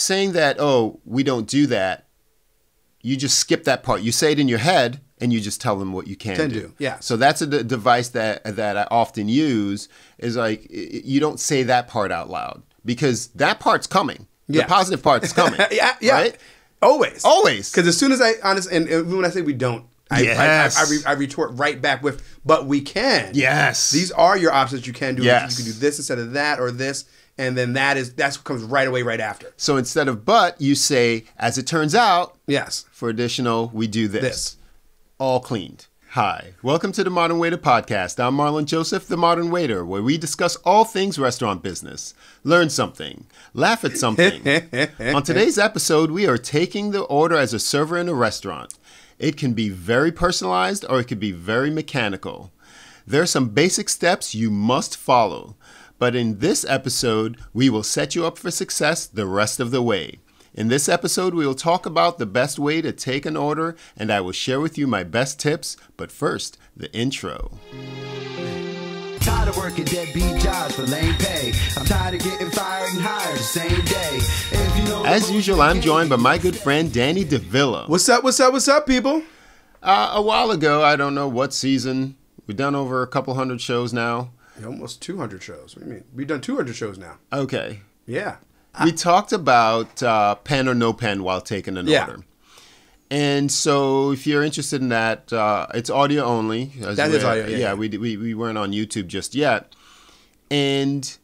saying that, oh, we don't do that, you just skip that part. You say it in your head and you just tell them what you can, can do. do. Yeah. So that's a d- device that that I often use is like you don't say that part out loud because that part's coming. Yeah. The positive part's coming. yeah, yeah. Right? Always. Always. Because as soon as I honestly, and, when I say we don't, I, yes. I, I, I, I, retort right back with, but we can. Yes. These are your options you can do. Yes. You can do this instead of that or this and then that is that's what comes right away right after. So instead of but, you say as it turns out. Yes. For additional, we do this. This. All cleaned. Hi, welcome to the Modern Waiter Podcast. I'm Marlon Joseph, the Modern Waiter, where we discuss all things restaurant business, learn something, laugh at something. On today's episode, we are taking the order as a server in a restaurant. It can be very personalized or it can be very mechanical. There are some basic steps you must follow. But in this episode, we will set you up for success the rest of the way. In this episode, we will talk about the best way to take an order, and I will share with you my best tips. But first, the intro. Tired of working deadbeat jobs for lame pay. I'm tired of getting fired and hired the same day. You know As usual, I'm joined by my good friend Danny Davila. What's up? What's up? What's up, people? Uh, a while ago, I don't know what season. We've done over a couple hundred shows now almost 200 shows. What do you mean? We've done 200 shows now. Okay. Yeah. We I, talked about uh, pen or no pen while taking an yeah. order. And so, if you're interested in that, uh, it's audio only. That is audio. Yeah, yeah, We, we we weren't on YouTube just yet, and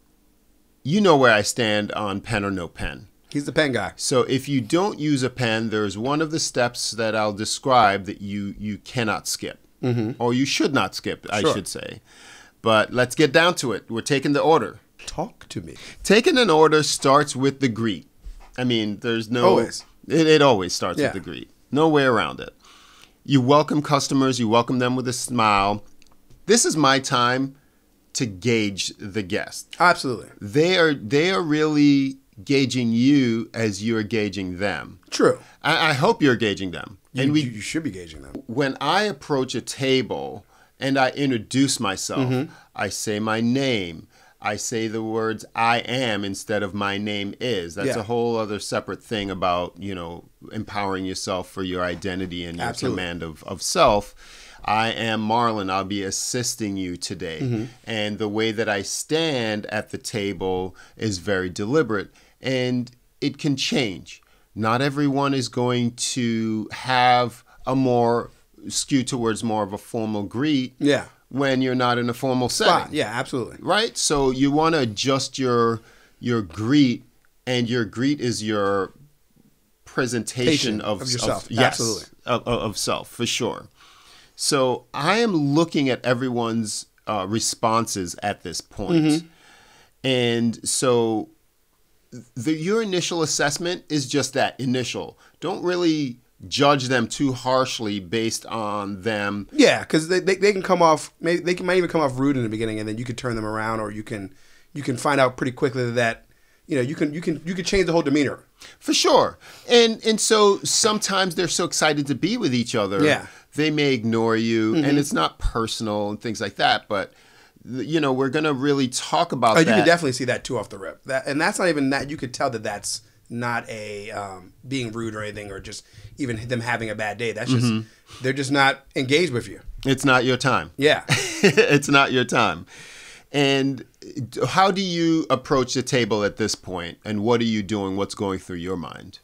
you know where I stand on pen or no pen. He's the pen guy. So if you don't use a pen, there's one of the steps that I'll describe that you you cannot skip, mm-hmm. or you should not skip, I should say. But let's get down to it. We're taking the order. Talk to me. Taking an order starts with the greet. I mean, there's no. Always. It, it always starts yeah. with the greet. No way around it. You welcome customers, you welcome them with a smile. This is my time to gauge the guest. Absolutely. They are they are really gauging you as you're gauging them. True. I, I hope you're gauging them. You, and we you should be gauging them. When I approach a table, and I introduce myself. Mm-hmm. I say my name. I say the words I am instead of my name is. That's yeah. a whole other separate thing about, you know, empowering yourself for your identity and your Absolutely. command of, of self. I am Marlon. I'll be assisting you today. Mm-hmm. And the way that I stand at the table is very deliberate and it can change. Not everyone is going to have a more skew towards more of a formal greet. Yeah. When you're not in a formal setting. Yeah, absolutely. Right? So you want to adjust your your greet and your greet is your presentation of, of, yourself. Of, yes, absolutely. Of, of, self, for sure. So I am looking at everyone's uh, responses at this point. Mm-hmm. And so the, your initial assessment is just that initial. Don't really judge them too harshly based on them. Yeah, because they, they, they, can come off, maybe, they can, might even come off rude in the beginning, and then you can turn them around, or you can you can find out pretty quickly that you know you can you can you can change the whole demeanor for sure. And and so sometimes they're so excited to be with each other, yeah, they may ignore you, mm-hmm. and it's not personal and things like that, but you know we're gonna really talk about. Oh, you can definitely see that too off the rip. That and that's not even that. You could tell that that's not a um, being rude or anything, or just even them having a bad day. That's just mm-hmm. they're just not engaged with you. It's not your time. Yeah, it's not your time. And how do you approach the table at this point? And what are you doing? What's going through your mind?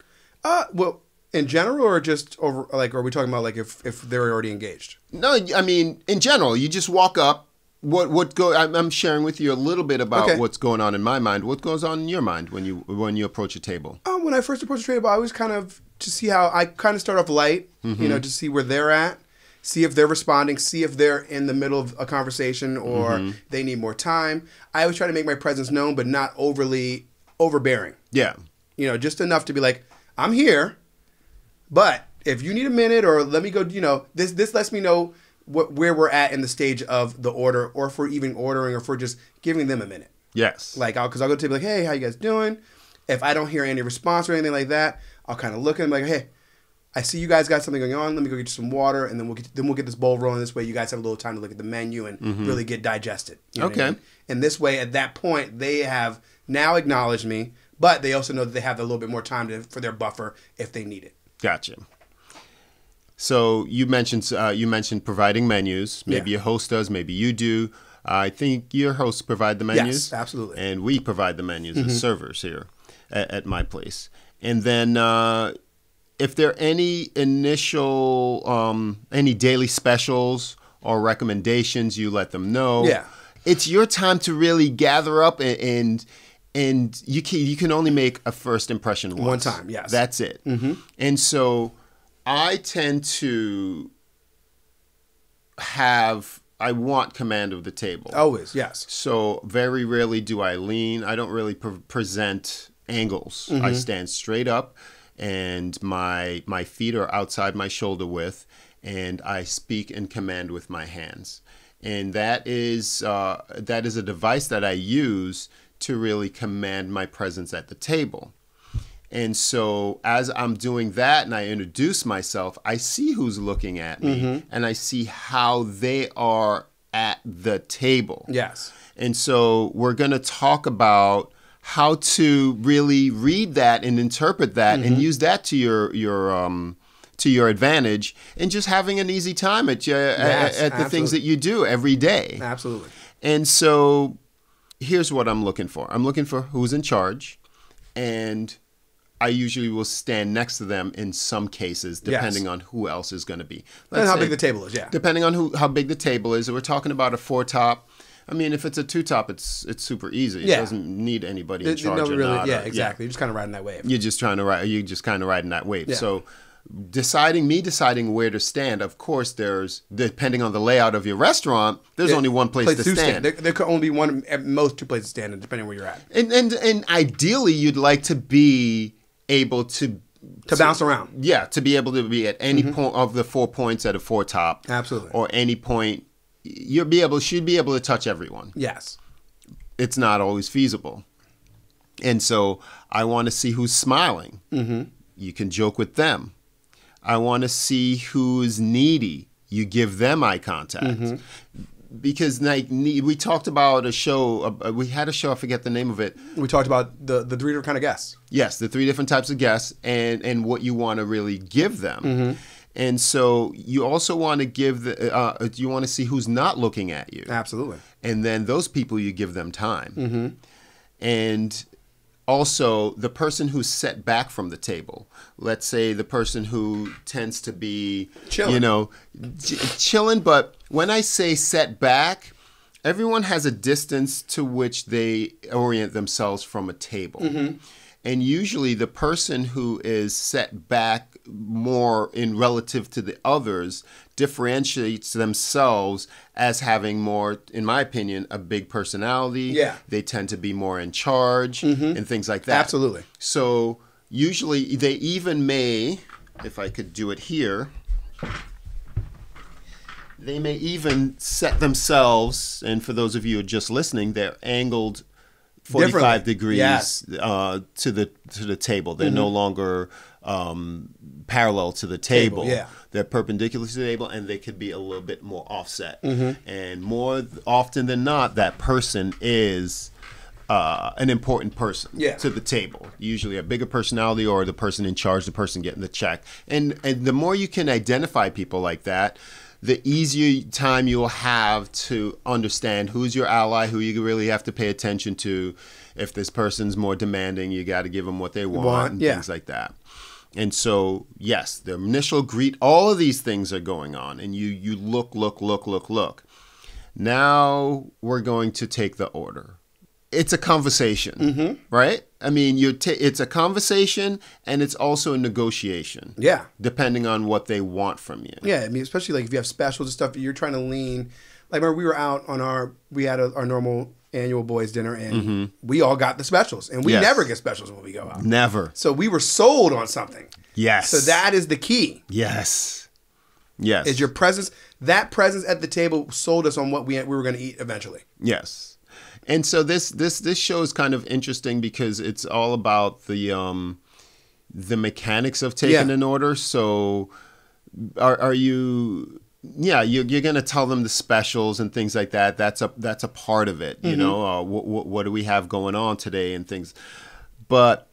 Uh, well, in general, or just over? Like, are we talking about like if if they're already engaged? No, I mean in general. You just walk up what what go I'm, sharing with you a little bit about okay. what's going on in my mind what goes on in your mind when you when you approach a table um, when i first approach a table i always kind of to see how i kind of start off light mm-hmm. you know to see where they're at see if they're responding see if they're in the middle of a conversation or mm-hmm. they need more time i always try to make my presence known but not overly overbearing yeah you know just enough to be like i'm here but if you need a minute or let me go you know this this lets me know what where we're at in the stage of the order, or for even ordering, or for just giving them a minute. Yes. Like, I'll because I'll go to be like, hey, how you guys doing? If I don't hear any response or anything like that, I'll kind of look at them like, hey, I see you guys got something going on. Let me go get you some water, and then we'll get then we'll get this bowl rolling. This way, you guys have a little time to look at the menu and mm-hmm. really get digested. You know okay. I mean? And this way, at that point, they have now acknowledged me, but they also know that they have a little bit more time to, for their buffer if they need it. Gotcha. So you mentioned uh, you mentioned providing menus. Maybe yeah. your host does. Maybe you do. I think your hosts provide the menus. Yes, absolutely. And we provide the menus mm-hmm. as servers here at, at, my place. And then, uh, if there are any initial, um, any daily specials or recommendations, you let them know. Yeah, it's your time to really gather up and. and, and you can you can only make a first impression once. One time, yes. That's it. Mm-hmm. And so I tend to have I want command of the table. Always, yes. So very rarely do I lean. I don't really pre- present angles. Mm-hmm. I stand straight up, and my my feet are outside my shoulder width, and I speak and command with my hands. And that is uh, that is a device that I use to really command my presence at the table. And so as I'm doing that and I introduce myself, I see who's looking at me mm-hmm. and I see how they are at the table. Yes. And so we're going to talk about how to really read that and interpret that mm-hmm. and use that to your your um, to your advantage and just having an easy time at your, yes, at, at the things that you do every day. Absolutely. And so here's what I'm looking for. I'm looking for who's in charge and I usually will stand next to them in some cases, depending yes. on who else is going to be. depending how big the table is, yeah. Depending on who how big the table is. we're talking about a four top. I mean, if it's a two top, it's it's super easy. Yeah. It doesn't need anybody in charge. No, really, yeah, exactly. Yeah. You're just kind of riding that wave. You're just trying to ride. You're just kind of riding that wave. Yeah. So deciding me deciding where to stand of course there's depending on the layout of your restaurant there's yeah, only one place, place to stand, stand. There, there, could only be one at most two places to stand depending where you're at and, and and ideally you'd like to be able to to bounce to, around. Yeah, to be able to be at any mm-hmm. point of the four points at a four top. Absolutely. Or any point you'll be able She'd be able to touch everyone. Yes. It's not always feasible. And so I want to see who's smiling. Mm-hmm. You can joke with them. I want to see who's needy. You give them eye contact. Mm-hmm because like we talked about a show uh, uh, we had a show i forget the name of it we talked about the the three different kind of guests yes the three different types of guests and and what you want to really give them mm-hmm. and so you also want to give the uh, uh you want to see who's not looking at you absolutely and then those people you give them time mm-hmm. and also the person who's set back from the table let's say the person who tends to be chilling. you know j- chilling but when i say set back everyone has a distance to which they orient themselves from a table mm-hmm. And usually the person who is set back more in relative to the others differentiates themselves as having more, in my opinion, a big personality. Yeah. They tend to be more in charge mm-hmm. and things like that. Absolutely. So usually they even may, if I could do it here, they may even set themselves, and for those of you just listening, they're angled 45 degrees yes. uh, to the to the table. They're mm-hmm. no longer um, parallel to the table. table. Yeah. They're perpendicular to the table and they could be a little bit more offset. Mm-hmm. And more often than not, that person is uh, an important person yeah. to the table. Usually a bigger personality or the person in charge, the person getting the check. And, and the more you can identify people like that, the easier time you'll have to understand who's your ally, who you really have to pay attention to. If this person's more demanding, you got to give them what they want, want and yeah. things like that. And so, yes, the initial greet, all of these things are going on, and you you look, look, look, look, look. Now we're going to take the order it's a conversation, mm-hmm. right? I mean, you t- it's a conversation and it's also a negotiation. Yeah, depending on what they want from you. Yeah, I mean, especially like if you have specials and stuff, you're trying to lean. Like, remember we were out on our we had a, our normal annual boys dinner and mm-hmm. we all got the specials and we yes. never get specials when we go out never so we were sold on something yes so that is the key yes yes is your presence that presence at the table sold us on what we, we were going to eat eventually yes and so this this this show is kind of interesting because it's all about the um the mechanics of taking yeah. an order. So are are you yeah, you, you're going to tell them the specials and things like that. That's a that's a part of it, you mm-hmm. know. Uh, what do we have going on today and things, but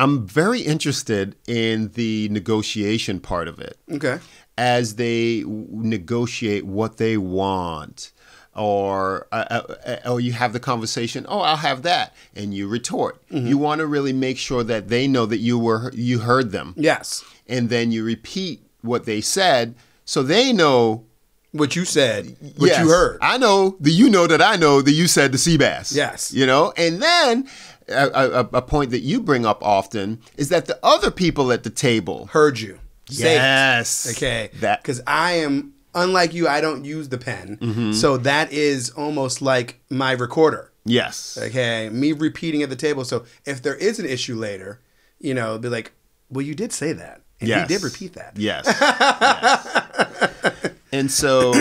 I'm very interested in the negotiation part of it. Okay, as they negotiate what they want or uh, uh, uh, or you have the conversation oh i'll have that and you retort mm-hmm. you want to really make sure that they know that you were you heard them yes and then you repeat what they said so they know what you said what yes. you heard i know that you know that i know that you said the sea bass yes you know and then a, a, a point that you bring up often is that the other people at the table heard you yes. It. Okay. That because I am unlike you, I don't use the pen. Mm-hmm. So that is almost like my recorder. Yes. Okay. Me repeating at the table. So if there is an issue later, you know, be like, well, you did say that. And yes. he did repeat that. Yes. yes. And so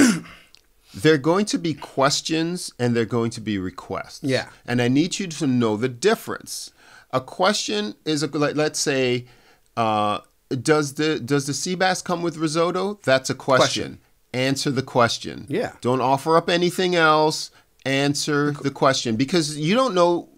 they're going to be questions and they're going to be requests. Yeah. And I need you to know the difference. A question is, a, like, let's say, uh, does the does the sea bass come with risotto? That's a question. question answer the question. Yeah. Don't offer up anything else. Answer the question because you don't know.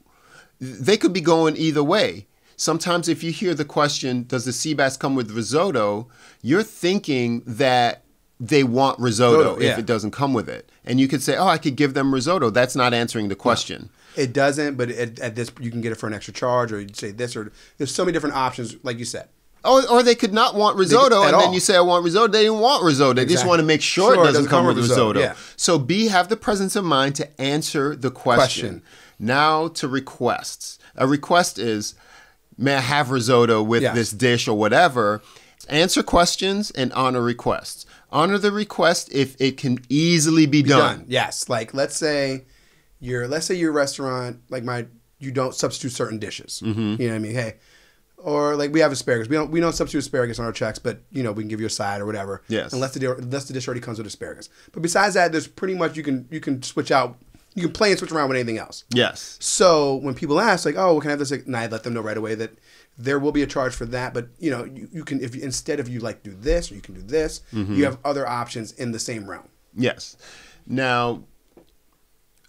They could be going either way. Sometimes, if you hear the question, does the sea bass come with risotto? You're thinking that they want risotto, if it doesn't come with it. And you could say, oh, I could give them risotto. That's not answering the question. No, it doesn't, but at, at this, you can get it for an extra charge or you say this or there's so many different options, like you said. Or, or they could not want risotto, and all. then you say, I want risotto. They didn't want risotto. They exactly. just want to make sure, sure it, doesn't it, doesn't come, come with risotto. risotto. Yeah. So B, have the presence of mind to answer the question. question. Now to requests. A request is, may I have risotto with yes. this dish or whatever? Answer questions and honor requests. Honor the request if it can easily be, be done. done. Yes, like let's say your let's say your restaurant like my you don't substitute certain dishes. Mm -hmm. You know what I mean? Hey, or like we have asparagus. We don't we don't substitute asparagus on our checks, but you know we can give you a side or whatever. Yes. Unless the unless the dish already comes with asparagus. But besides that, there's pretty much you can you can switch out. You can play and switch around with anything else. Yes. So when people ask, like, "Oh, well, can I have this?" and I let them know right away that there will be a charge for that. But you know, you, you can if instead of you like do this or you can do this, mm-hmm. you have other options in the same realm. Yes. Now,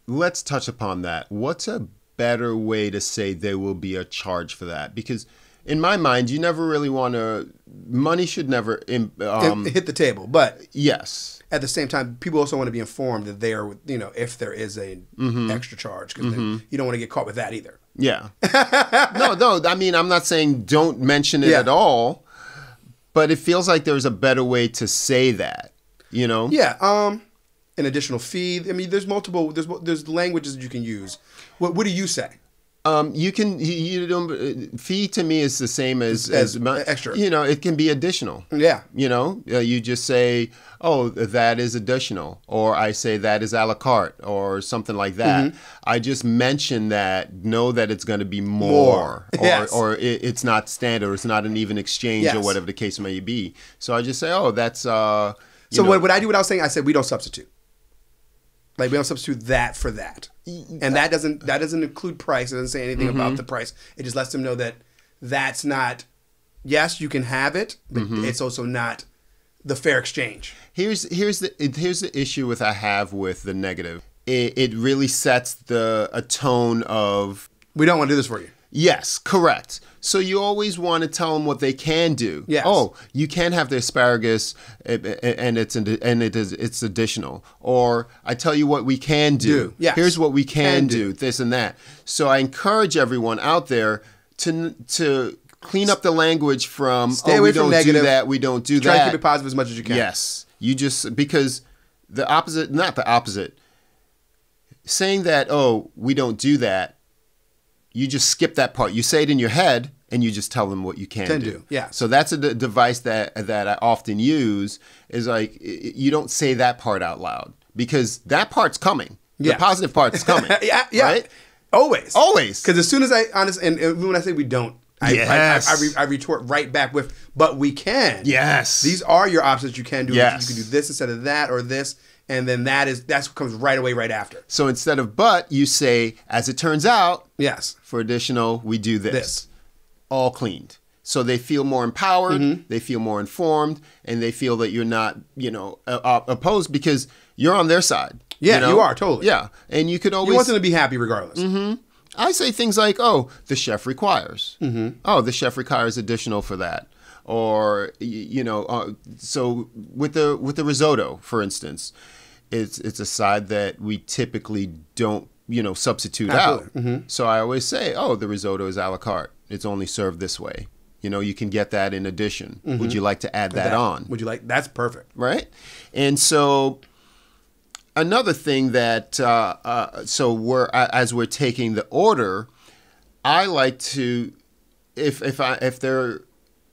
let's touch upon that. What's a better way to say there will be a charge for that? Because in my mind, you never really want to. Money should never um, hit the table, but yes. At the same time, people also want to be informed that they are, you know, if there is a mm-hmm. extra charge, because mm-hmm. you don't want to get caught with that either. Yeah. no, no. I mean, I'm not saying don't mention it yeah. at all, but it feels like there's a better way to say that. You know. Yeah. Um. An additional fee. I mean, there's multiple. There's there's languages that you can use. What What do you say? Um, you can you, you don't uh, fee to me is the same as as, as extra. You know, it can be additional. Yeah. You know, uh, you just say, oh, that is additional, or I say that is a la carte, or something like that. Mm-hmm. I just mention that, know that it's going to be more, more. or, yes. or it, it's not standard, it's not an even exchange, yes. or whatever the case may be. So I just say, oh, that's. Uh, so know, what, what I do? What I was saying, I said we don't substitute. Like we don't substitute that for that, and uh, that doesn't that doesn't include price. It doesn't say anything mm-hmm. about the price. It just lets them know that that's not. Yes, you can have it, but mm-hmm. it's also not the fair exchange. Here's here's the here's the issue with I have with the negative. It, it really sets the a tone of we don't want to do this for you. Yes, correct. So you always want to tell them what they can do. Yes. Oh, you can have the asparagus, eh, eh, eh, and it's and it is it's additional. Or I tell you what we can do. do. Yes. Here's what we can, can do, do. This and that. So I encourage everyone out there to to clean up the language from. Stay oh, away we from don't negative. do that. We don't do Try that. Try to keep it positive as much as you can. Yes. You just because the opposite, not the opposite. Saying that oh we don't do that you just skip that part. You say it in your head and you just tell them what you can, can do. do. Yeah. So that's a d- device that that I often use is like you don't say that part out loud because that part's coming. Yeah. The positive part's coming. yeah. Yeah. Right? Always. Always. Because as soon as I honestly, and, and when I say we don't, I, yes. I, I, re, I, retort right back with, but we can. Yes. These are your options you can do. Yes. You can do this instead of that or this and then that is that's what comes right away right after. So instead of but, you say as it turns out. Yes. For additional, we do this. this. All cleaned. So they feel more empowered, mm-hmm. they feel more informed, and they feel that you're not, you know, uh, opposed because you're on their side. Yeah, you, know? you, are totally. Yeah, and you could always you want them to be happy regardless. Mm-hmm. I say things like, "Oh, the chef requires." Mm-hmm. Oh, the chef requires additional for that, or you know, uh, so with the with the risotto, for instance, it's it's a side that we typically don't you know substitute Absolutely. out. Mm-hmm. So I always say, oh, the risotto is a la carte. It's only served this way. You know, you can get that in addition. Mm-hmm. Would you like to add that, that on? Would you like? That's perfect, right? And so another thing that uh, uh, so we're as we're taking the order, I like to if if I if there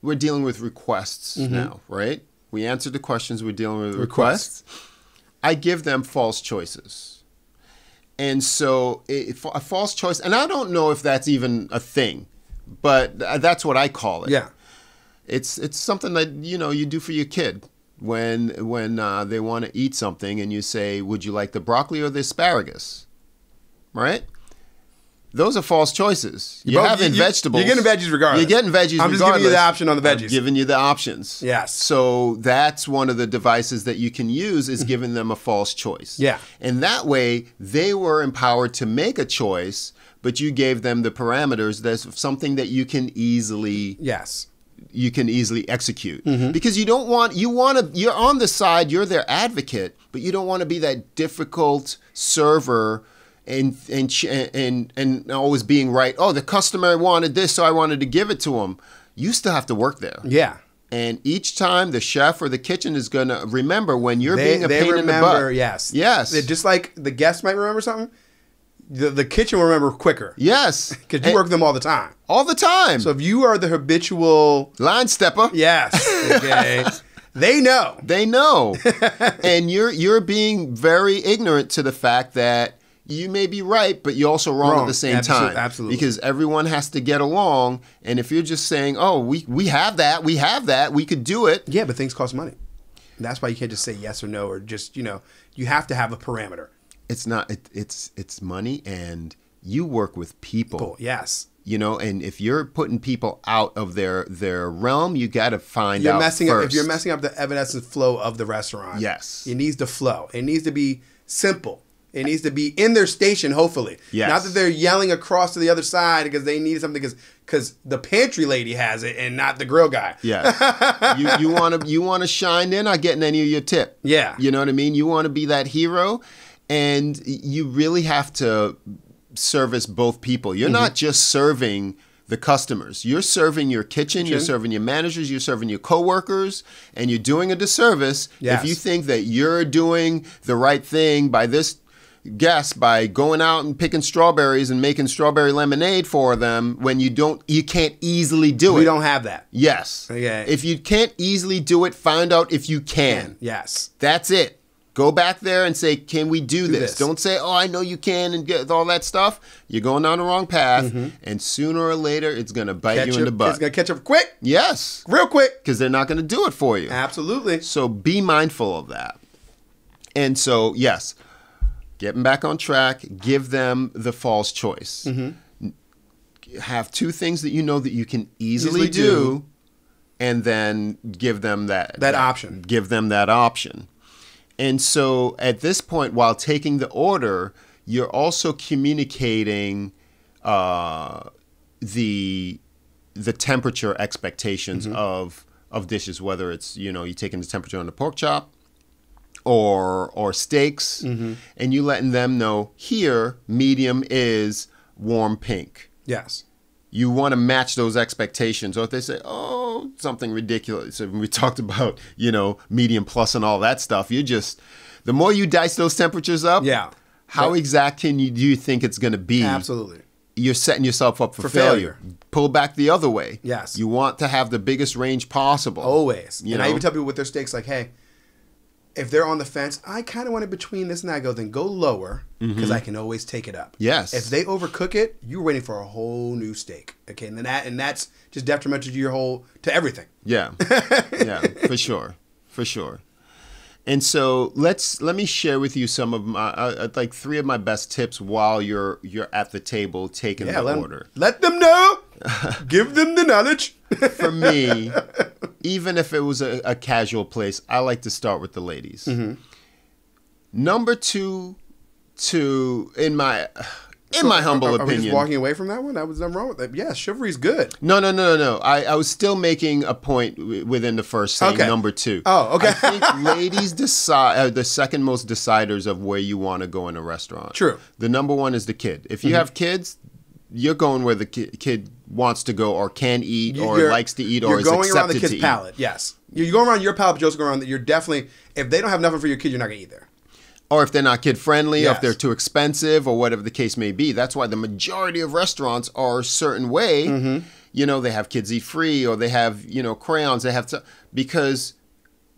we're dealing with requests mm-hmm. now, right? We answered the questions. We're dealing with requests. requests. I give them false choices. And so a false choice, and I don't know if that's even a thing, but uh, that's what I call it. Yeah. It's it's something that you know you do for your kid when when uh, they want to eat something and you say, "Would you like the broccoli or the asparagus?" Right? Those are false choices. You're Both, having you, vegetables. You're getting veggies regardless. You're getting veggies I'm regardless. just giving you the option on the veggies. I'm giving you the options. Yes. So that's one of the devices that you can use is giving them a false choice. Yeah. And that way they were empowered to make a choice, but you gave them the parameters. That's something that you can easily Yes you can easily execute mm-hmm. because you don't want you want to you're on the side you're their advocate but you don't want to be that difficult server and and and and always being right. Oh, the customer wanted this, so I wanted to give it to him. You still have to work there. Yeah. And each time the chef or the kitchen is going to remember when you're they, being a pain remember, in the butt. Yes. Yes. They're just like the guest might remember something. The, the kitchen will remember quicker. Yes. Because you work them all the time. All the time. So if you are the habitual line stepper. Yes. Okay. They know. They know. and you're you're being very ignorant to the fact that you may be right, but you're also wrong, wrong. at the same time. Absolutely. Because everyone has to get along. And if you're just saying, oh, we, we have that, we have that, we could do it. Yeah, but things cost money. That's why you can't just say yes or no or just, you know, you have to have a parameter. It's not, it, it's, it's money and you work with people. people. Yes. You know, and if you're putting people out of their their realm, you got to find you're out messing first. Up, if you're messing up the evanescent flow of the restaurant, yes, it needs to flow. It needs to be simple it needs to be in their station, hopefully. Yes. Not that they're yelling across to the other side because they need something because because the pantry lady has it and not the grill guy. Yeah. you you want to you want to shine. They're not getting any of your tip. Yeah. You know what I mean. You want to be that hero, and you really have to service both people. You're mm-hmm. not just serving the customers. You're serving your kitchen, kitchen, you're serving your managers, you're serving your coworkers, and you're doing a disservice yes. if you think that you're doing the right thing by this guests by going out and picking strawberries and making strawberry lemonade for them when you don't you can't easily do we it. We don't have that. Yes. Okay. If you can't easily do it, find out if you can. Yes. That's it. Go back there and say, "Can we do, do this? this? Don't say, "Oh, I know you can," and get all that stuff. You're going down the wrong path, mm-hmm. and sooner or later, it's going to bite catch you up. in the butt. It's going to catch up quick. Yes, real quick, because they're not going to do it for you. Absolutely. So be mindful of that. And so, yes, get them back on track, give them the false choice. Mm-hmm. Have two things that you know that you can easily, easily do, do, and then give them that, that, that option. Give them that option. And so at this point, while taking the order, you're also communicating uh, the the temperature expectations mm-hmm. of of dishes, whether it's you know you're taking the temperature on the pork chop, or or steaks, mm-hmm. and you letting them know here medium is warm pink. Yes. You want to match those expectations, or if they say, "Oh, something ridiculous," so we talked about you know medium plus and all that stuff, you just the more you dice those temperatures up, yeah. How exact can you do you think it's going to be? Absolutely you're setting yourself up for, for failure. failure. Pull back the other way. Yes. You want to have the biggest range possible. Always. You and know? I even tell people with their steaks, like, hey, if they're on the fence, I kind of want it between this and that. I go, then go lower because mm-hmm. I can always take it up. Yes. If they overcook it, you're waiting for a whole new steak. Okay, and then that and that's just detrimental to your whole to everything. Yeah, yeah, for sure, for sure. And so let's let me share with you some of my uh, uh like three of my best tips while you're you're at the table taking yeah, the let order. Them, let them know Give them the knowledge. For me, even if it was a, a, casual place, I like to start with the ladies. Mm-hmm. Number two, to in my in so, my humble are, are opinion, walking away from that one. that was nothing wrong with that. Yeah, chivalry's good. No, no, no, no, no. I, I was still making a point w- within the first thing. okay. number two. Oh, okay. I think ladies decide are uh, the second most deciders of where you want to go in a restaurant. True. The number one is the kid. If you mm-hmm. have kids, you're going where the ki- kid wants to go or can eat or you're, likes to eat or is going around the kid's palate. Eat. Yes, you're going around your palate, but you're also going around that. You're definitely if they don't have nothing for your kid, you're not gonna eat there. Or if they're not kid friendly, yes. or if they're too expensive, or whatever the case may be. That's why the majority of restaurants are a certain way. Mm-hmm. You know, they have kids eat free, or they have you know crayons. They have to because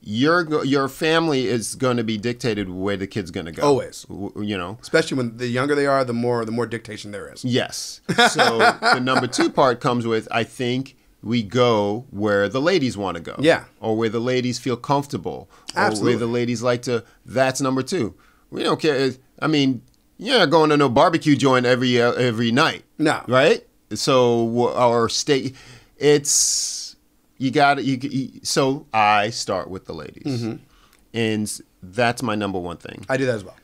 your your family is going to be dictated where the kid's going to go. Always, you know. Especially when the younger they are, the more the more dictation there is. Yes. So the number two part comes with I think we go where the ladies want to go. Yeah. Or where the ladies feel comfortable. Absolutely. Or where the ladies like to. That's number two. We don't care. I mean, yeah, going to no barbecue joint every uh, every night. No. Right. So our state, it's you got you, you, so I start with the ladies, mm-hmm. and that's my number one thing. I do that as well.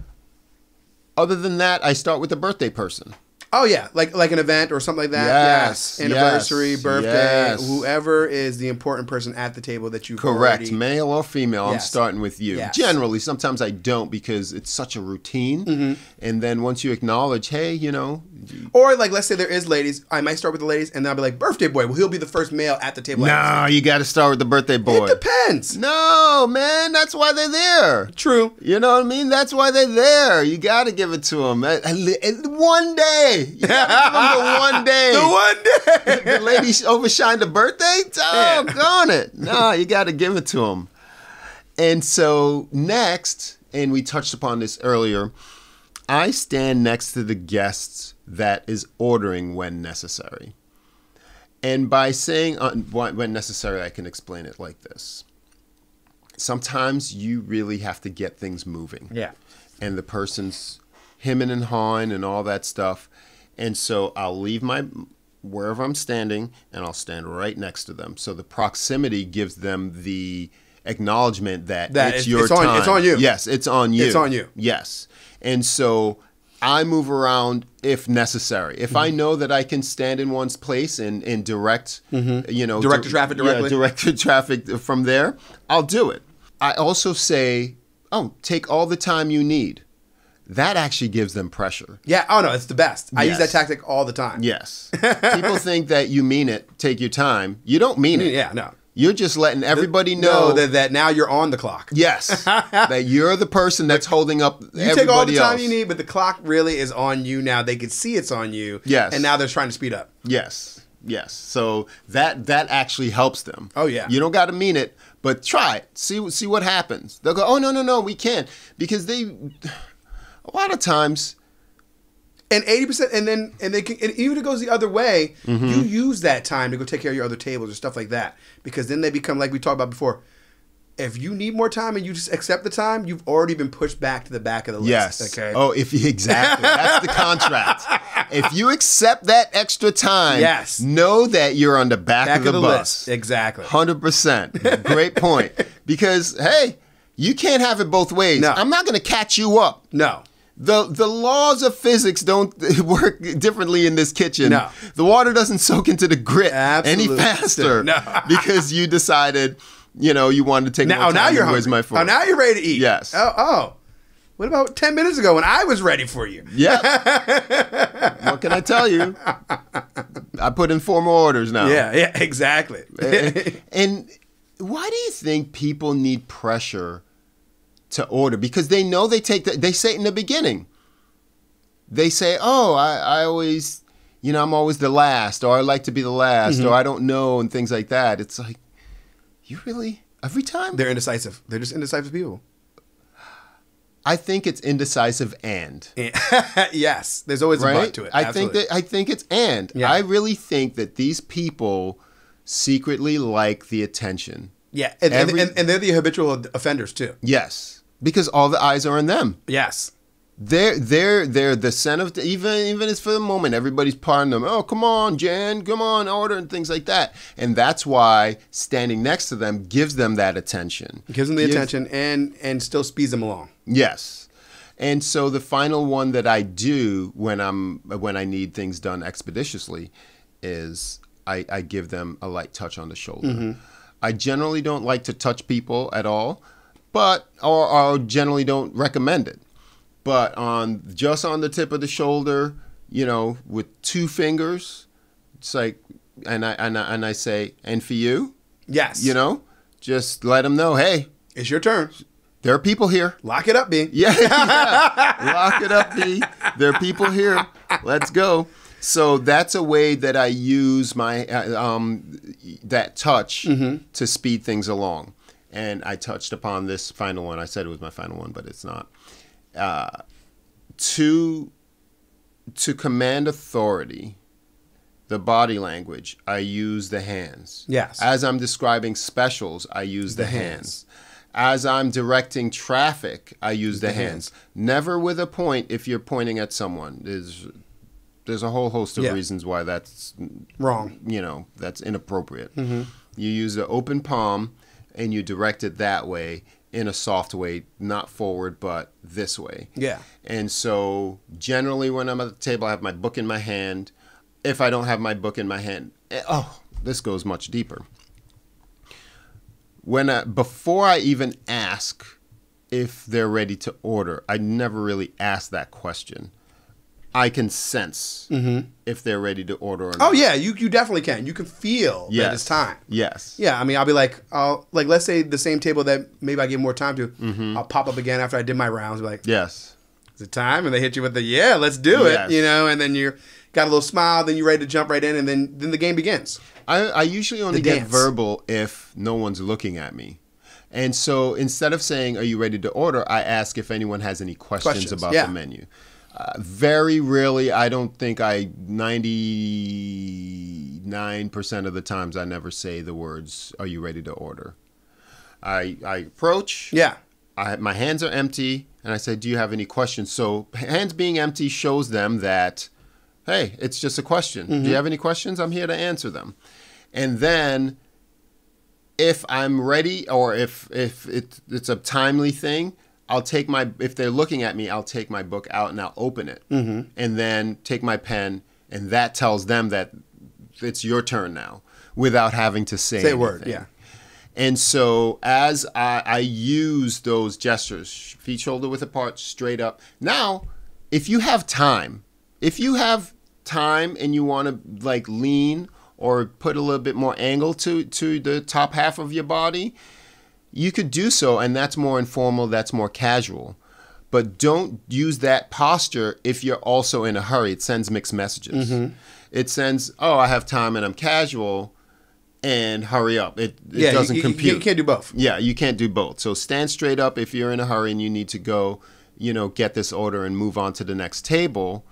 Other than that, I start with the birthday person. Oh yeah, like like an event or something like that. Yes, yes. anniversary, yes. birthday, yes. whoever is the important person at the table that you correct, already... male or female. I'm starting with you. Generally, sometimes I don't because it's such a routine. Mm-hmm. And then once you acknowledge, hey, you know, or like let's say there is ladies, I might start with the ladies, and then I'll be like birthday boy. Well, he'll be the first male at the table. No, you got to start with the birthday boy. It depends. No, man, that's why they're there. True. You know what I mean? That's why they're there. You got to give it to them. One day. Yeah, You got the one day. the one day. the lady overshined the birthday? Oh, yeah. gone it. No, you gotta give it to them. And so next, and we touched upon this earlier, I stand next to the guests that is ordering when necessary. And by saying uh, when necessary, I can explain it like this. Sometimes you really have to get things moving. Yeah. And the person's him and hawing and all that stuff. And so I'll leave my wherever I'm standing and I'll stand right next to them. So the proximity gives them the acknowledgement that, that it's, it's your it's time. On, it's on you. Yes, it's on you. It's on you. Yes. And so I move around if necessary. If mm-hmm. I know that I can stand in one's place and, and direct, mm-hmm. you know, direct di- traffic directly, yeah, direct traffic from there, I'll do it. I also say, oh, take all the time you need that actually gives them pressure. Yeah. Oh no, it's the best. Yes. I use that tactic all the time. Yes. People think that you mean it. Take your time. You don't mean it. Yeah. No. You're just letting everybody know, that, that now you're on the clock. Yes, that you're the person that's holding up. You take all the time else. you need, but the clock really is on you now. They can see it's on you. Yes, and now they're trying to speed up. Yes, yes. So that that actually helps them. Oh yeah. You don't got to mean it, but try it. See see what happens. They'll go, oh no no no, we can't because they a lot of times and 80% and then and they can and even if it goes the other way mm-hmm. you use that time to go take care of your other tables or stuff like that because then they become like we talked about before if you need more time and you just accept the time, you've already been pushed back to the back of the list. Yes. Okay. Oh, if you, exactly. That's the contract. if you accept that extra time, yes. know that you're on the back, back of, the the, bus. List. Exactly. 100%. Great point. Because hey, you can't have it both ways. No. I'm not going to catch you up. No the the laws of physics don't work differently in this kitchen. No. The water doesn't soak into the grit Absolutely. any faster. No. because you decided, you know, you wanted to take now, more oh, now you're hungry. my Oh, now you're ready to eat. Yes. Oh, oh. What about 10 minutes ago when I was ready for you? Yeah. what can I tell you? I put in four more orders now. Yeah, yeah, exactly. and, and why do you think people need pressure – to order because they know they take the, they say in the beginning they say oh i, I always you know i'm always the last or i like to be the last mm-hmm. or i don't know and things like that it's like you really every time they're indecisive they're just indecisive people I think it's indecisive and. yes, there's always right? a but to it. I think that I think it's and. Yeah. I really think that these people secretly like the attention. Yeah, and, Every, and, and, they're the habitual offenders too. Yes because all the eyes are on them. Yes. They're they're they're the center of the, even even it's for the moment everybody's parting them. Oh come on, Jan, come on, order and things like that. And that's why standing next to them gives them that attention. Gives them the gives, attention and and still speeds them along. Yes. And so the final one that I do when I'm when I need things done expeditiously is I, I give them a light touch on the shoulder. Mm-hmm. I generally don't like to touch people at all but or, or generally don't recommend it. But on just on the tip of the shoulder, you know, with two fingers, it's like, and I and I, and I say, and for you, yes, you know, just let them know, hey, it's your turn. There are people here. Lock it up, B. Yeah, yeah. lock it up, B. There are people here. Let's go. So that's a way that I use my uh, um, that touch mm-hmm. to speed things along and I touched upon this final one. I said it was my final one, but it's not. Uh, to to command authority, the body language, I use the hands. Yes. As I'm describing specials, I use the, the hands. hands. As I'm directing traffic, I use the, the hands. hands. Never with a point if you're pointing at someone. There's there's a whole host of yeah. reasons why that's wrong. You know, that's inappropriate. Mm-hmm. You use the open palm and you direct it that way in a soft way, not forward, but this way. Yeah. And so generally, when I'm at the table, I have my book in my hand. If I don't have my book in my hand, eh, oh, this goes much deeper. When I, before I even ask if they're ready to order, I never really ask that question. I can sense mm-hmm. if they're ready to order or oh, not. Oh yeah, you you definitely can. You can feel yes. that it's time. Yes. Yeah, I mean, I'll be like, I'll like, let's say the same table that maybe I give more time to, mm-hmm. I'll pop up again after I did my rounds. Be like, yes, is it time? And they hit you with the yeah, let's do yes. it. You know, and then you're got a little smile, then you're ready to jump right in, and then then the game begins. I, I usually only get verbal if no one's looking at me. And so instead of saying, Are you ready to order? I ask if anyone has any questions, questions. about yeah. the menu very rarely, I don't think I 99% of the times I never say the words, Are you ready to order? I, I approach. Yeah. I, my hands are empty. And I say, Do you have any questions? So, hands being empty shows them that, Hey, it's just a question. Mm-hmm. Do you mm-hmm. have any questions? I'm here to answer them. And then if I'm ready or if if it, it's a timely thing, I'll take my if they're looking at me, I'll take my book out and I'll open it, mm-hmm. and then take my pen, and that tells them that it's your turn now, without having to say, say a word. Yeah. And so as I, I use those gestures, feet shoulder width apart, straight up. Now, if you have time, if you have time and you want to like lean or put a little bit more angle to to the top half of your body, you could do so, and that's more informal, that's more casual. But don't use that posture if you're also in a hurry. It sends mixed messages. Mm-hmm. It sends, oh, I have time and I'm casual, and hurry up. It, it yeah, doesn't you, compute. You can't do both. Yeah, you can't do both. So stand straight up if you're in a hurry and you need to go, you know, get this order and move on to the next table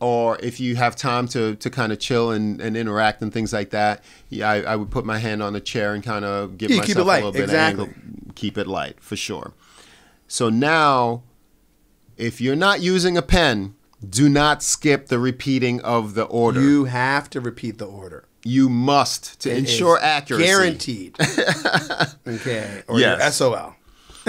or if you have time to, to kind of chill and, and interact and things like that, yeah, I, I would put my hand on the chair and kind of give yeah, myself a little bit exactly. of angle. Keep it light, for sure. So now, if you're not using a pen, do not skip the repeating of the order. You have to repeat the order. You must to it ensure accuracy. Guaranteed. okay. Or yes. your SOL.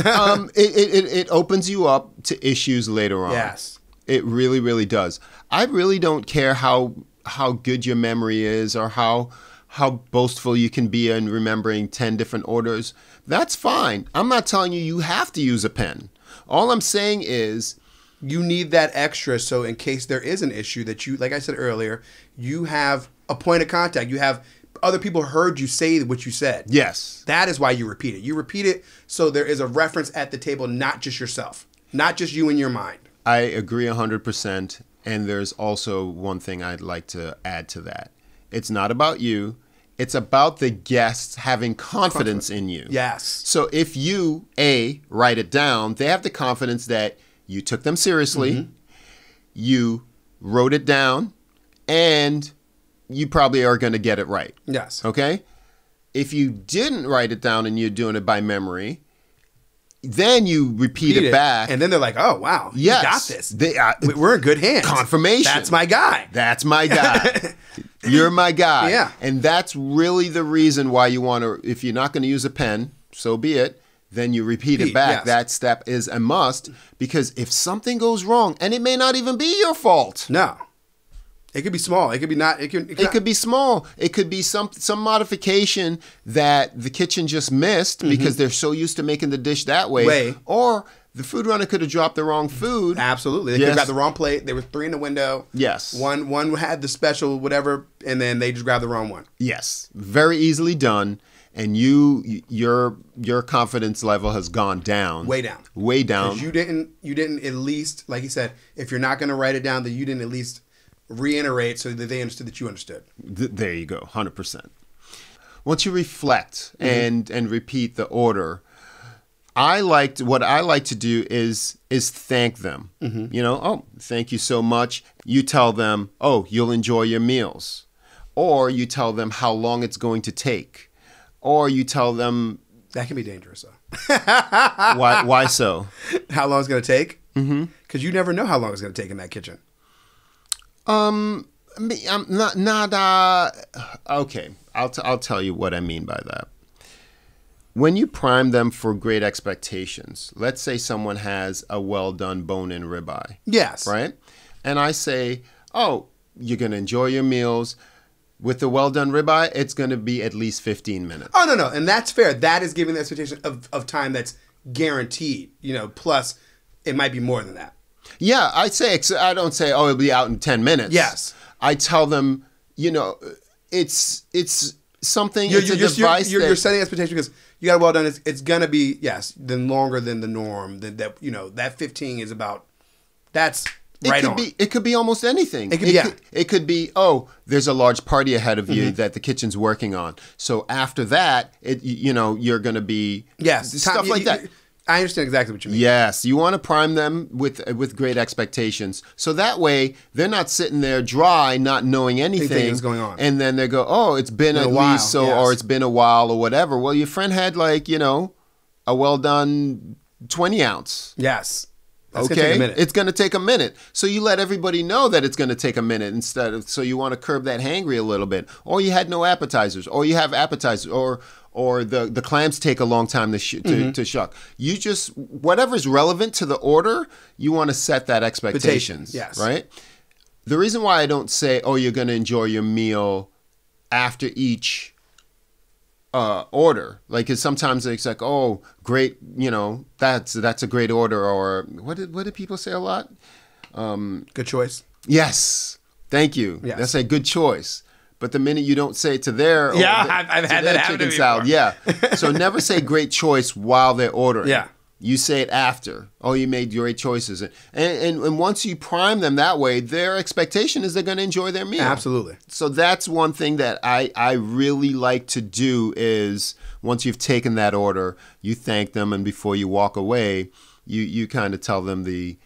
um, it, it, it opens you up to issues later on. Yes it really, really does. I really don't care how how good your memory is or how how boastful you can be in remembering 10 different orders. That's fine. I'm not telling you you have to use a pen. All I'm saying is you need that extra so in case there is an issue that you like I said earlier, you have a point of contact. You have other people heard you say what you said. Yes. That is why you repeat it. You repeat it so there is a reference at the table, not just yourself, not just you in your mind. I agree 100%. And there's also one thing I'd like to add to that it's not about you. It's about the guests having confidence, in you. Yes. So if you, A, write it down, they have the confidence that you took them seriously, mm-hmm. you wrote it down, and you probably are going to get it right. Yes. Okay? If you didn't write it down and you're doing it by memory, then you repeat, repeat it, it, back, and then they're like, "Oh wow, yes, got this. They, uh, We're in good hands." Confirmation. That's my guy. That's my guy. you're my guy. Yeah. And that's really the reason why you want to. If you're not going to use a pen, so be it. Then you repeat, repeat it back. Yes. That step is a must because if something goes wrong, and it may not even be your fault. No. It could be small. It could be not. It could. It, could, it could be small. It could be some some modification that the kitchen just missed mm-hmm. because they're so used to making the dish that way. way. Or the food runner could have dropped the wrong food. Absolutely, they yes. could have got the wrong plate. There were three in the window. Yes, one one had the special whatever, and then they just grabbed the wrong one. Yes, very easily done. And you, your your confidence level has gone down, way down, way down. You didn't you didn't at least like you said, if you're not going to write it down, that you didn't at least reiterate so that they understood that you understood. there you go, 100%. Once you reflect mm-hmm. and and repeat the order, I liked what I like to do is is thank them. Mm-hmm. You know, oh, thank you so much. You tell them, "Oh, you'll enjoy your meals." Or you tell them how long it's going to take. Or you tell them that can be dangerous though. why why so? How long it's going to take? hmm Cuz you never know how long it's going to take in that kitchen. Um, I'm not not. uh, Okay, I'll t- I'll tell you what I mean by that. When you prime them for great expectations, let's say someone has a well done bone in ribeye. Yes. Right? And I say, oh, you're going to enjoy your meals. With the well done ribeye, it's going to be at least 15 minutes. Oh, no, no. And that's fair. That is giving the expectation of, of time that's guaranteed, you know, plus it might be more than that. Yeah, I say I don't say oh it'll be out in 10 minutes. Yes. I tell them, you know, it's it's something you're, it's you're, a you're, you're, that, you're setting expectations because you got it well done it's, it's gonna be yes then longer than the norm that that you know that 15 is about that's it right could on. be it could be almost anything. It could, it yeah. Could, it could be oh, there's a large party ahead of you mm-hmm. that the kitchen's working on. So after that, it you know you're going to be yes stuff Tom, like you, that. I understand exactly what you mean. Yes, you want to prime them with with great expectations, so that way they're not sitting there dry, not knowing anything is going on, and then they go, "Oh, it's been, been a while, so, yes. or it's been a while, or whatever." Well, your friend had like you know a well done twenty ounce. Yes, that's okay, gonna it's going to take a minute. So you let everybody know that it's going to take a minute instead of so you want to curb that hangry a little bit, or you had no appetizers, or you have appetizers, or or the the clams take a long time to sh- to, mm-hmm. to, shuck. You just whatever is relevant to the order, you want to set that expectations. Yes, right. The reason why I don't say, "Oh, you're going to enjoy your meal after each." uh, order. Like, cause sometimes it's like, oh, great, you know, that's that's a great order, or what did what do people say a lot? Um, good choice. Yes, thank you. Yes. That's a good choice. But the minute you don't say it to their yeah, I've, I've had that chicken salad. Yeah, so never say great choice while they're ordering. Yeah, you say it after. Oh, you made great choices. And, and, and once you prime them that way, their expectation is they're going to enjoy their meal. Absolutely. So that's one thing that I, I really like to do is once you've taken that order, you thank them. And before you walk away, you, you kind of tell them the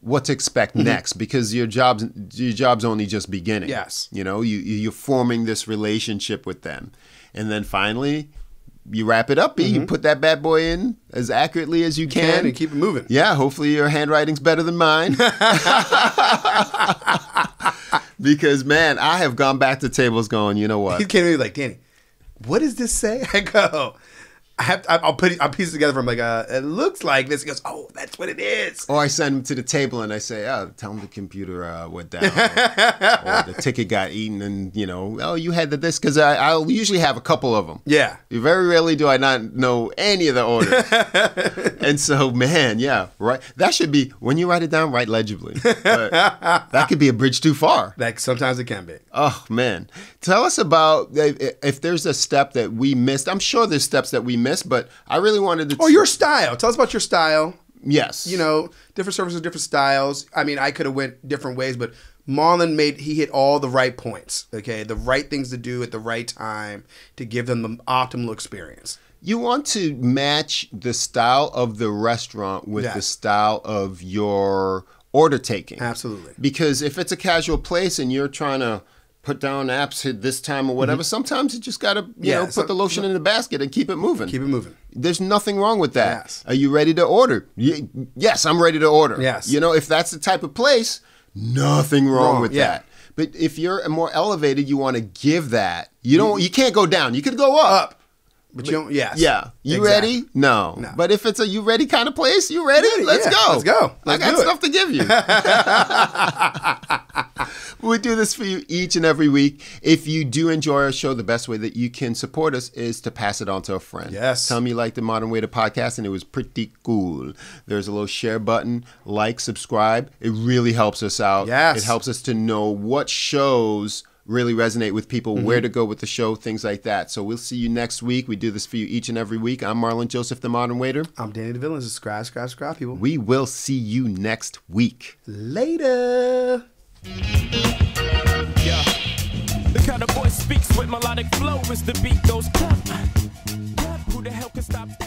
what to expect mm-hmm. next because your job's your job's only just beginning. Yes. You know, you, you're forming this relationship with them. And then finally, you wrap it up, mm-hmm. you put that bad boy in as accurately as you can. you can. and keep it moving. Yeah, hopefully your handwriting's better than mine. because man, I have gone back to tables going, you know what? You can't be like, Danny, what does this say? I go, I have I'll put it, I'll piece it together from like it looks like this. He goes, oh, that's what it is. Or I send him to the table and I say, oh, tell him the computer uh, went down, or, or, the ticket got eaten, and you know, oh, you had the this because I will usually have a couple of them. Yeah, very rarely do I not know any of the orders. and so, man, yeah, right. That should be when you write it down, write legibly. But that could be a bridge too far. Like sometimes it can be. Oh man, tell us about if there's a step that we missed. I'm sure there's steps that we. missed miss, but I really wanted to. Or oh, your style. Tell us about your style. Yes. You know, different services, different styles. I mean, I could have went different ways, but Marlon made he hit all the right points. Okay, the right things to do at the right time to give them the optimal experience. You want to match the style of the restaurant with yes. the style of your order taking. Absolutely. Because if it's a casual place and you're trying to put down apps this time or whatever. Mm-hmm. Sometimes you just gotta, you yeah, know, so, put the lotion so, in the basket and keep it moving. Keep it moving. There's nothing wrong with that. Yes. Are you ready to order? yes, I'm ready to order. Yes. You know, if that's the type of place, nothing wrong, wrong. with yeah. that. But if you're more elevated, you want to give that. You don't. Mm-hmm. You can't go down. You could go up. up. But you don't, yes. Yeah. You exactly. ready? No. no. But if it's a you ready kind of place, you ready? ready let's yeah. go. Let's go. Let's I got stuff to give you. we do this for you each and every week. If you do enjoy our show, the best way that you can support us is to pass it on to a friend. Yes. Tell me you like the Modern Way to Podcast and it was pretty cool. There's a little share button, like, subscribe. It really helps us out. Yes. It helps us to know what shows – really resonate with people, mm -hmm. where to go with the show, things like that. So we'll see you next week. We do this for you each and every week. I'm Marlon Joseph, the modern waiter. I'm Danny DeVille, and this is Scratch, Scratch, Scratch, people. We will see you next week. Later. Yeah. The kind of voice speaks with melodic flow is the beat goes clap. Who the hell can stop that?